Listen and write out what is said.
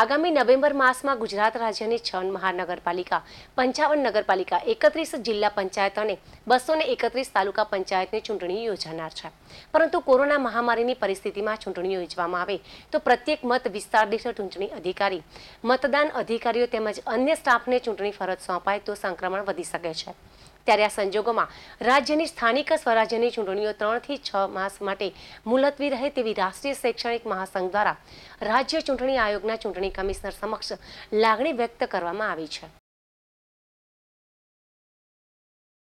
આગામી નવેમ્બર માસમાં ગુજરાત રાજ્યની છ મહાનગરપાલિકા પંચાવન નગરપાલિકા એકત્રીસ જિલ્લા પંચાયત અને બસો એકત્રીસ તાલુકા પંચાયતની ચૂંટણી યોજાનાર છે પરંતુ કોરોના મહામારીની પરિસ્થિતિમાં ચૂંટણી યોજવામાં આવે તો પ્રત્યેક મત વિસ્તાર દીઠ ચૂંટણી અધિકારી મતદાન અધિકારીઓ તેમજ અન્ય સ્ટાફને ચૂંટણી ફરજ સોંપાય તો સંક્રમણ વધી શકે છે ત્યારે આ સંજોગોમાં રાજ્યની સ્થાનિક સ્વરાજ્યની ચૂંટણીઓ ત્રણથી છ માસ માટે મુલતવી રહે તેવી રાષ્ટ્રીય શૈક્ષણિક મહાસંઘ દ્વારા રાજ્ય ચૂંટણી આયોગના ચૂંટણી કમિશનર સમક્ષ લાગણી વ્યક્ત કરવામાં આવી છે